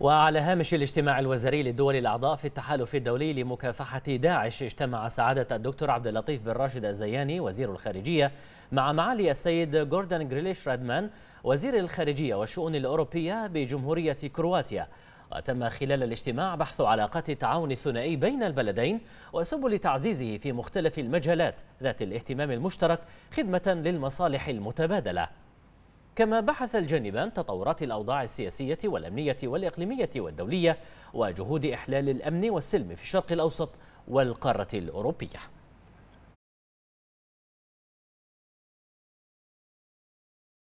وعلى هامش الاجتماع الوزاري للدول الأعضاء في التحالف الدولي لمكافحة داعش اجتمع سعادة الدكتور عبد اللطيف بن راشد الزياني وزير الخارجية مع معالي السيد جوردن غريليش رادمان وزير الخارجية والشؤون الأوروبية بجمهورية كرواتيا وتم خلال الاجتماع بحث علاقات التعاون الثنائي بين البلدين وسبل تعزيزه في مختلف المجالات ذات الاهتمام المشترك خدمة للمصالح المتبادلة كما بحث الجانبان تطورات الأوضاع السياسية والأمنية والإقليمية والدولية وجهود إحلال الأمن والسلم في الشرق الأوسط والقارة الأوروبية